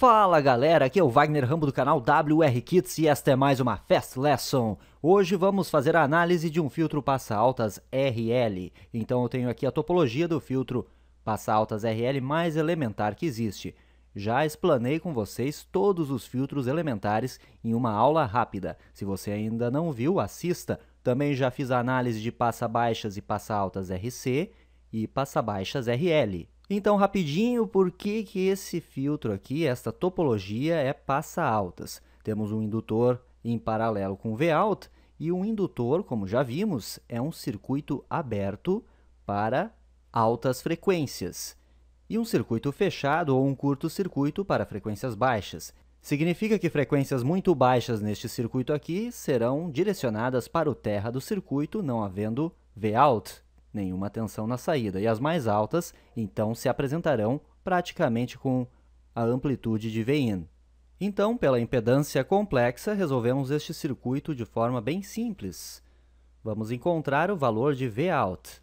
Fala galera, aqui é o Wagner Rambo do canal WR Kits e esta é mais uma Fast Lesson. Hoje vamos fazer a análise de um filtro passa altas RL. Então eu tenho aqui a topologia do filtro passa altas RL mais elementar que existe. Já explanei com vocês todos os filtros elementares em uma aula rápida. Se você ainda não viu, assista. Também já fiz a análise de passa baixas e passa altas RC e passa baixas RL. Então, rapidinho, por que, que esse filtro aqui, esta topologia, é passa altas? Temos um indutor em paralelo com o Vout e um indutor, como já vimos, é um circuito aberto para altas frequências e um circuito fechado ou um curto-circuito para frequências baixas. Significa que frequências muito baixas neste circuito aqui serão direcionadas para o terra do circuito, não havendo Vout nenhuma tensão na saída, e as mais altas então se apresentarão praticamente com a amplitude de Vein. Então, pela impedância complexa, resolvemos este circuito de forma bem simples. Vamos encontrar o valor de Vout.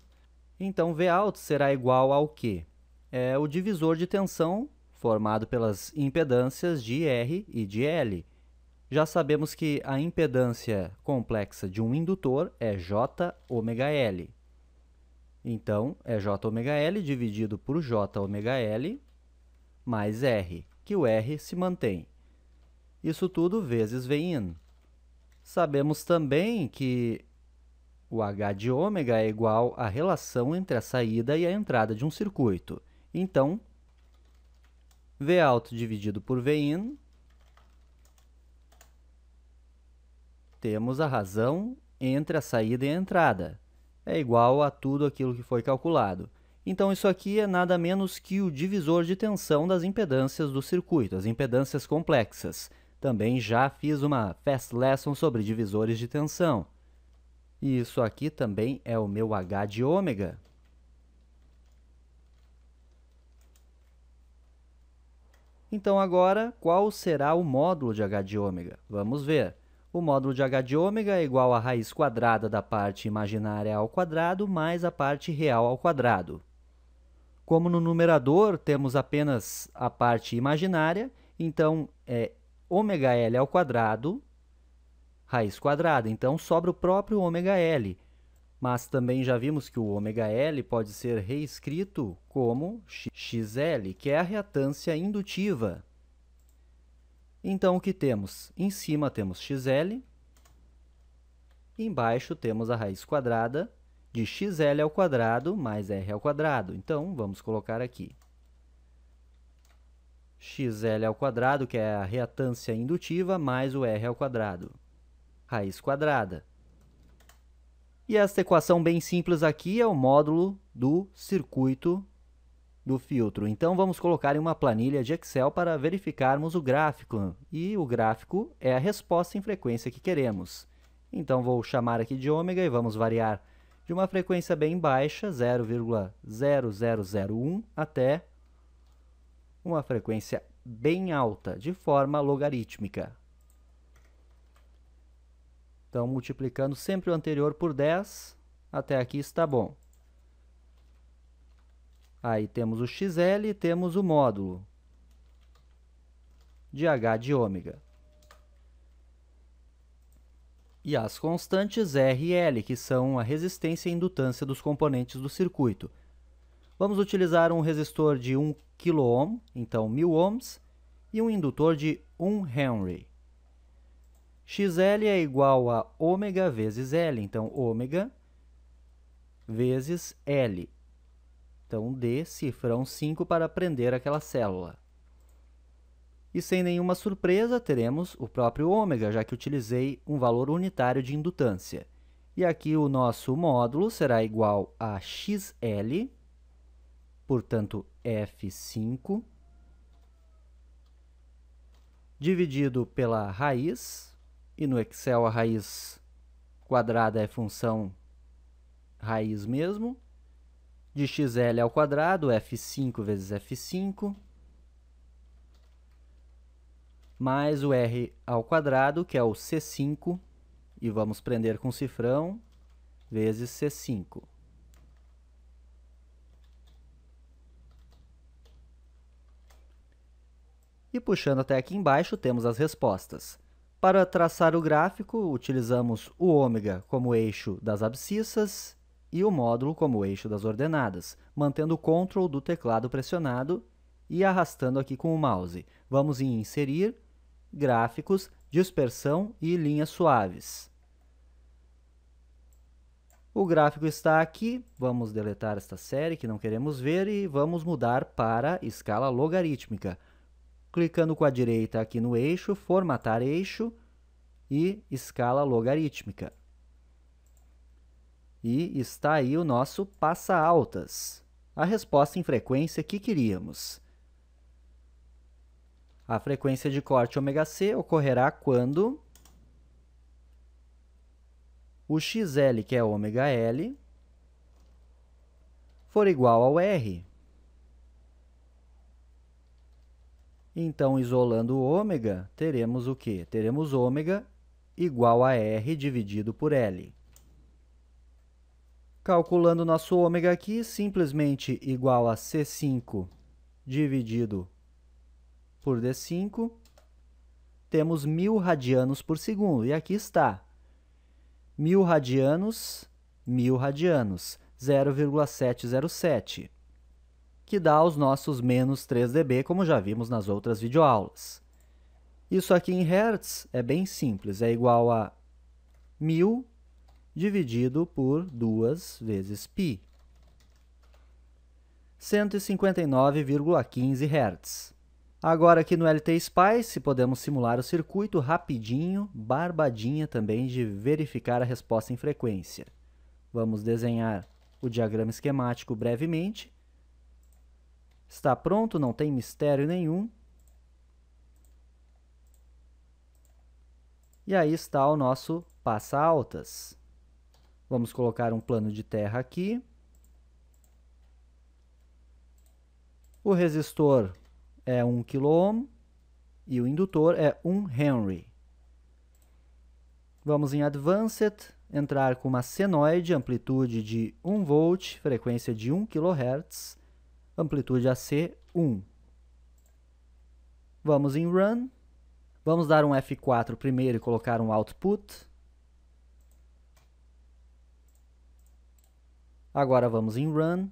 Então, Vout será igual ao quê? É o divisor de tensão formado pelas impedâncias de R e de L. Já sabemos que a impedância complexa de um indutor é jωL. Então, é J ômega L dividido por J ômega L mais R, que o R se mantém. Isso tudo vezes Vin. Sabemos também que o H de ômega é igual à relação entre a saída e a entrada de um circuito. Então, V alto dividido por Vin, temos a razão entre a saída e a entrada é igual a tudo aquilo que foi calculado. Então isso aqui é nada menos que o divisor de tensão das impedâncias do circuito, as impedâncias complexas. Também já fiz uma Fast Lesson sobre divisores de tensão. E isso aqui também é o meu H de ômega. Então agora, qual será o módulo de H de ômega? Vamos ver. O módulo de h de ômega é igual à raiz quadrada da parte imaginária ao quadrado mais a parte real ao quadrado. Como no numerador temos apenas a parte imaginária, então é ômega L ao quadrado, raiz quadrada. Então sobra o próprio ômega L. Mas também já vimos que o ômega L pode ser reescrito como XL, que é a reatância indutiva. Então o que temos? Em cima temos xl, embaixo temos a raiz quadrada de xl ao quadrado mais r ao quadrado. Então vamos colocar aqui xl ao quadrado, que é a reatância indutiva, mais o r ao quadrado, raiz quadrada. E esta equação bem simples aqui é o módulo do circuito do filtro. Então vamos colocar em uma planilha de Excel para verificarmos o gráfico. E o gráfico é a resposta em frequência que queremos. Então vou chamar aqui de ômega e vamos variar de uma frequência bem baixa, 0,0001, até uma frequência bem alta, de forma logarítmica. Então multiplicando sempre o anterior por 10, até aqui está bom. Aí temos o XL e temos o módulo de H de ômega. E as constantes R e L, que são a resistência e indutância dos componentes do circuito. Vamos utilizar um resistor de 1 kΩ, então 1000 ohms, e um indutor de 1 Henry. XL é igual a ômega vezes L, então ômega vezes L. Então, D, cifrão 5 para prender aquela célula. E sem nenhuma surpresa, teremos o próprio ômega, já que utilizei um valor unitário de indutância. E aqui o nosso módulo será igual a xl, portanto, F5, dividido pela raiz, e no Excel a raiz quadrada é função raiz mesmo, de xl ao quadrado, f5 vezes f5, mais o r ao quadrado, que é o c5, e vamos prender com cifrão, vezes c5. E puxando até aqui embaixo, temos as respostas. Para traçar o gráfico, utilizamos o ômega como eixo das abscissas e o módulo como eixo das ordenadas, mantendo o Ctrl do teclado pressionado e arrastando aqui com o mouse. Vamos em Inserir, Gráficos, Dispersão e Linhas Suaves. O gráfico está aqui, vamos deletar esta série que não queremos ver e vamos mudar para escala logarítmica. Clicando com a direita aqui no eixo, formatar eixo e escala logarítmica. E está aí o nosso passa altas, a resposta em frequência que queríamos. A frequência de corte ωc ocorrerá quando o xl, que é ωl, for igual ao r. Então, isolando o ω teremos o quê? Teremos ω igual a r dividido por L. Calculando nosso ômega aqui, simplesmente igual a C5 dividido por D5, temos mil radianos por segundo. E aqui está, mil radianos, mil radianos, 0,707, que dá os nossos menos 3 dB, como já vimos nas outras videoaulas. Isso aqui em Hertz é bem simples, é igual a mil dividido por 2 vezes π. 159,15 Hz. Agora aqui no LT Spice podemos simular o circuito rapidinho, barbadinha também de verificar a resposta em frequência. Vamos desenhar o diagrama esquemático brevemente. Está pronto, não tem mistério nenhum. E aí está o nosso passa altas. Vamos colocar um plano de terra aqui. O resistor é 1 kΩ e o indutor é 1 Henry. Vamos em Advanced, entrar com uma senoide, amplitude de 1 volt, frequência de 1 kHz, amplitude AC 1. Vamos em Run. Vamos dar um F4 primeiro e colocar um output. Agora vamos em Run.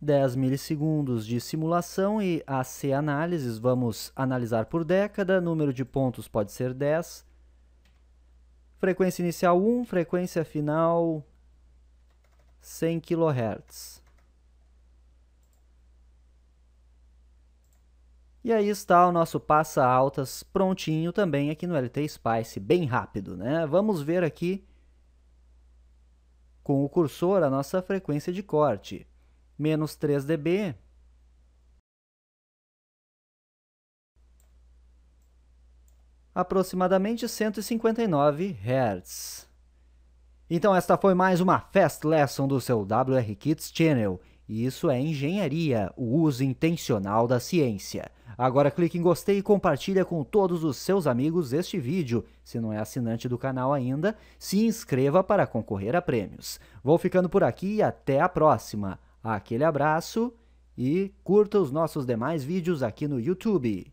10 milissegundos de simulação e AC análises, vamos analisar por década, número de pontos pode ser 10, frequência inicial 1, frequência final 100 kHz. E aí está o nosso passa altas prontinho também aqui no LT Spice, bem rápido, né? Vamos ver aqui com o cursor a nossa frequência de corte, menos 3 dB. Aproximadamente 159 Hz. Então esta foi mais uma Fast Lesson do seu WR Kids Channel. E isso é engenharia, o uso intencional da ciência. Agora clique em gostei e compartilha com todos os seus amigos este vídeo. Se não é assinante do canal ainda, se inscreva para concorrer a prêmios. Vou ficando por aqui e até a próxima. Aquele abraço e curta os nossos demais vídeos aqui no YouTube.